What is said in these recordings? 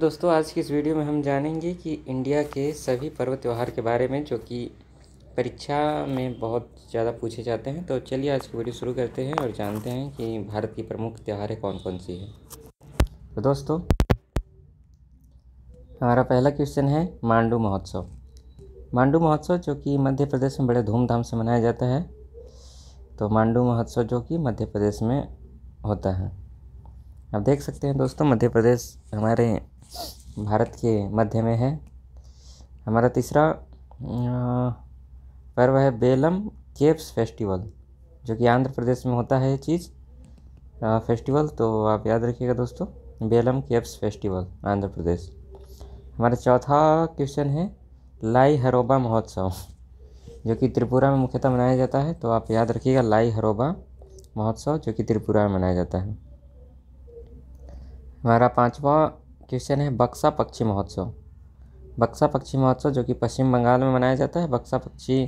दोस्तों आज की इस वीडियो में हम जानेंगे कि इंडिया के सभी पर्व त्यौहार के बारे में जो कि परीक्षा में बहुत ज़्यादा पूछे जाते हैं तो चलिए आज की वीडियो शुरू करते हैं और जानते हैं कि भारत की प्रमुख त्यौहारें कौन कौन सी हैं तो दोस्तों हमारा पहला क्वेश्चन है मांडू महोत्सव मांडू महोत्सव जो कि मध्य प्रदेश में बड़े धूमधाम से मनाया जाता है तो मांडू महोत्सव जो कि मध्य प्रदेश में होता है आप देख सकते हैं दोस्तों मध्य प्रदेश हमारे भारत के मध्य में है हमारा तीसरा पर्व है बेलम केप्स फेस्टिवल जो कि आंध्र प्रदेश में होता है ये चीज़ फेस्टिवल तो आप याद रखिएगा दोस्तों बेलम केप्स फेस्टिवल आंध्र प्रदेश हमारा चौथा क्वेश्चन है लाई हरोबा महोत्सव जो कि त्रिपुरा में मुख्यतः मनाया जाता है तो आप याद रखिएगा लाई हरोबा महोत्सव जो कि त्रिपुरा में मनाया जाता है हमारा पांचवा क्वेश्चन है बक्सा पक्षी महोत्सव बक्सा पक्षी महोत्सव जो कि पश्चिम बंगाल में मनाया जाता है बक्सा पक्षी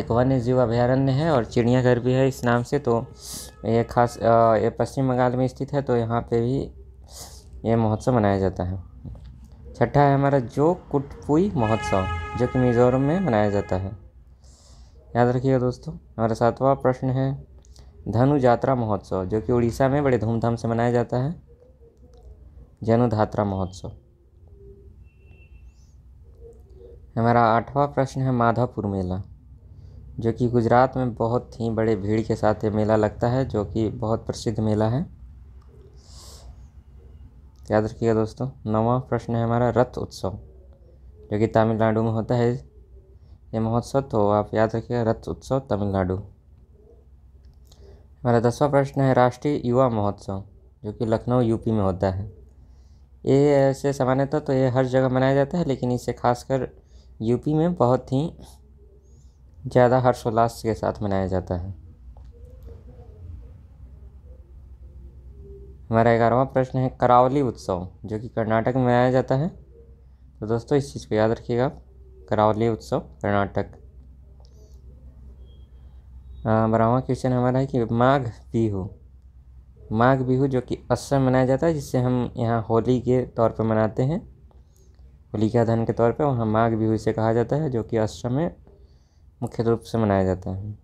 एक वन्य जीव अभ्यारण्य है और चिड़ियाघर भी है इस नाम से तो ये खास ये पश्चिम बंगाल में स्थित है तो यहाँ पे भी ये महोत्सव मनाया जाता है छठा है हमारा जो कुटपुई महोत्सव जो कि मिज़ोरम में मनाया जाता है याद रखिएगा दोस्तों हमारा सातवां प्रश्न है धनु यात्रा महोत्सव जो कि उड़ीसा में बड़े धूमधाम से मनाया जाता है धात्रा महोत्सव हमारा आठवां प्रश्न है माधवपुर मेला जो कि गुजरात में बहुत ही बड़े भीड़ के साथ ये मेला लगता है जो कि बहुत प्रसिद्ध मेला है याद रखिएगा दोस्तों नवा प्रश्न है हमारा रथ उत्सव जो कि तमिलनाडु में होता है ये महोत्सव तो आप याद रखिएगा रथ उत्सव तमिलनाडु हमारा दसवां प्रश्न है राष्ट्रीय युवा महोत्सव जो कि लखनऊ यूपी में होता है ये ऐसे सामान्यतः तो, तो ये हर जगह मनाया जाता है लेकिन इसे खासकर यूपी में बहुत ही ज़्यादा हर्षोल्लास के साथ मनाया जाता है हमारा ग्यारहवा प्रश्न है करावली उत्सव जो कि कर्नाटक में मनाया जाता है तो दोस्तों इस चीज़ को याद रखिएगा करावली उत्सव कर्नाटक बारहवा क्वेश्चन हमारा है कि माघ बिहू माघ बिहू जो कि असम मनाया जाता है जिसे हम यहाँ होली के तौर पर मनाते हैं होलिका दहन के तौर पर वहाँ माघ बिहू इसे कहा जाता है जो कि असम में मुख्य रूप से मनाया जाता है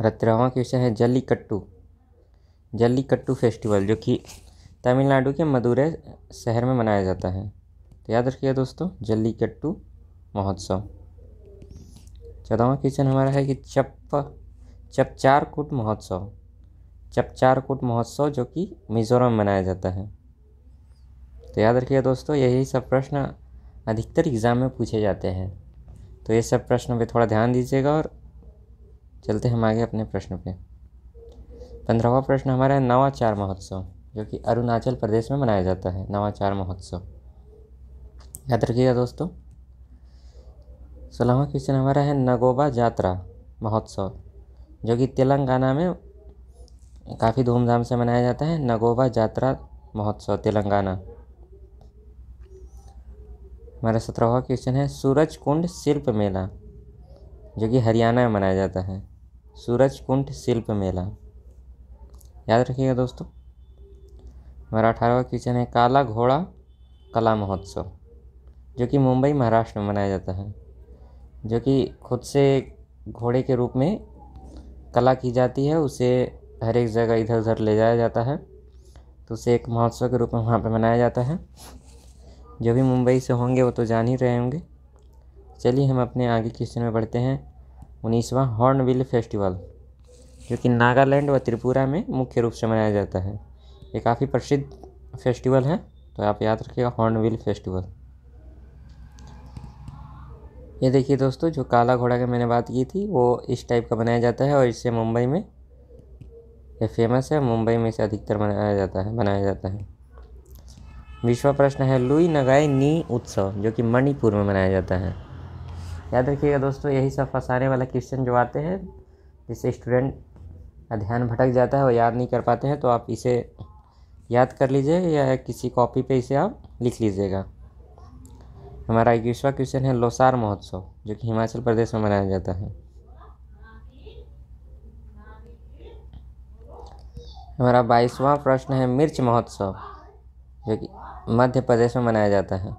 और के विषय है जल्लीकट्टू जल्लीकट्टू फेस्टिवल जो कि तमिलनाडु के मदुरै शहर में मनाया जाता है तो याद रखिएगा दोस्तों जल्लीकट्टू महोत्सव चौदहवा क्वेश्चन हमारा है कि चप चपचारकूट महोत्सव चपचारकूट महोत्सव जो कि मिज़ोरम में मनाया जाता है तो याद रखिए दोस्तों यही सब प्रश्न अधिकतर एग्ज़ाम में पूछे जाते हैं तो ये सब प्रश्न पे थोड़ा ध्यान दीजिएगा और चलते हम आगे अपने प्रश्न पे पंद्रहवा प्रश्न हमारा है नवाचार महोत्सव जो कि अरुणाचल प्रदेश में मनाया जाता है नवाचार महोत्सव याद रखिएगा दोस्तों सोलहवा क्वेश्चन हमारा है नगोबा जात्रा महोत्सव जो कि तेलंगाना में काफ़ी धूमधाम से मनाया जाता है नगोबा जात्रा महोत्सव तेलंगाना हमारा सत्रहवा क्वेश्चन है सूरज कुंड शिल्प मेला जो कि हरियाणा में मनाया जाता है सूरज कुंड शिल्प मेला याद रखिएगा दोस्तों हमारा अठारहवा क्वेश्चन है काला घोड़ा कला महोत्सव जो कि मुंबई महाराष्ट्र में मनाया जाता है जो कि खुद से घोड़े के रूप में कला की जाती है उसे हर एक जगह इधर उधर ले जाया जाता है तो उसे एक महोत्सव के रूप में वहाँ पे मनाया जाता है जो भी मुंबई से होंगे वो तो जान ही रहे होंगे चलिए हम अपने आगे क्वेश्चन में बढ़ते हैं उन्नीसवा हॉर्नबिल फेस्टिवल जो कि नागालैंड व त्रिपुरा में मुख्य रूप से मनाया जाता है ये काफ़ी प्रसिद्ध फेस्टिवल है तो आप याद रखिएगा हॉर्नबिल फेस्टिवल ये देखिए दोस्तों जो काला घोड़ा की मैंने बात की थी वो इस टाइप का बनाया जाता है और इसे मुंबई में ये फेमस है मुंबई में इसे अधिकतर मनाया जाता है मनाया जाता है विश्व प्रश्न है लुई नगाई नी उत्सव जो कि मणिपुर में मनाया जाता है याद रखिएगा दोस्तों यही सब फंसाने वाला क्वेश्चन जो आते हैं जिससे स्टूडेंट ध्यान भटक जाता है और याद नहीं कर पाते हैं तो आप इसे याद कर लीजिए या किसी कॉपी पे इसे आप लिख लीजिएगा हमारा इक्कीसवा क्वेश्चन है लोसार महोत्सव जो कि हिमाचल प्रदेश में मनाया जाता है हमारा बाईसवां प्रश्न है मिर्च महोत्सव जो कि मध्य प्रदेश में मनाया जाता है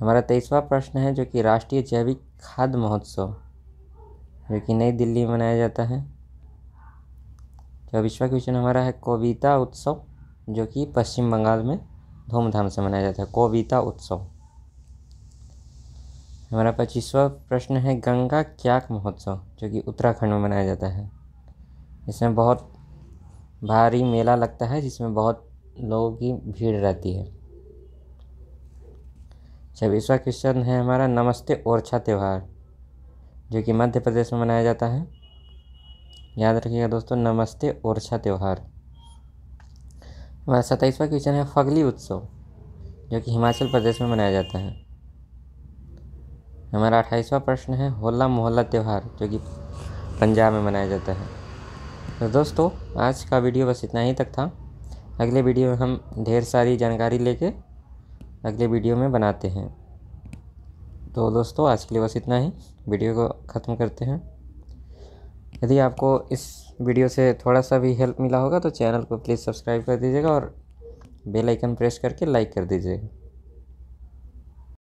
हमारा तेईसवा प्रश्न है जो कि राष्ट्रीय जैविक खाद्य महोत्सव जो कि नई दिल्ली में मनाया जाता है चौबीसवा क्वेश्चन हमारा है कविता उत्सव जो कि पश्चिम बंगाल में धूमधाम से मनाया जाता है कविता उत्सव हमारा पच्चीसवा प्रश्न है गंगा क्याक महोत्सव जो कि उत्तराखंड में मनाया जाता है इसमें बहुत भारी मेला लगता है जिसमें बहुत लोगों की भीड़ रहती है छब्बीसवा क्वेश्चन है हमारा नमस्ते ओरछा त्यौहार जो कि मध्य प्रदेश में मनाया जाता है याद रखिएगा दोस्तों नमस्ते ओरछा त्यौहार हमारा सत्ताईसवा क्वेश्चन है फगली उत्सव जो कि हिमाचल प्रदेश में मनाया जाता है हमारा अट्ठाईसवा प्रश्न है होला मोहल्ला त्यौहार जो कि पंजाब में मनाया जाता है तो दोस्तों आज का वीडियो बस इतना ही तक था अगले वीडियो में हम ढेर सारी जानकारी लेके अगले वीडियो में बनाते हैं तो दोस्तों आज के लिए बस इतना ही वीडियो को ख़त्म करते हैं यदि आपको इस वीडियो से थोड़ा सा भी हेल्प मिला होगा तो चैनल को प्लीज़ सब्सक्राइब कर दीजिएगा और बेल आइकन प्रेस करके लाइक कर दीजिएगा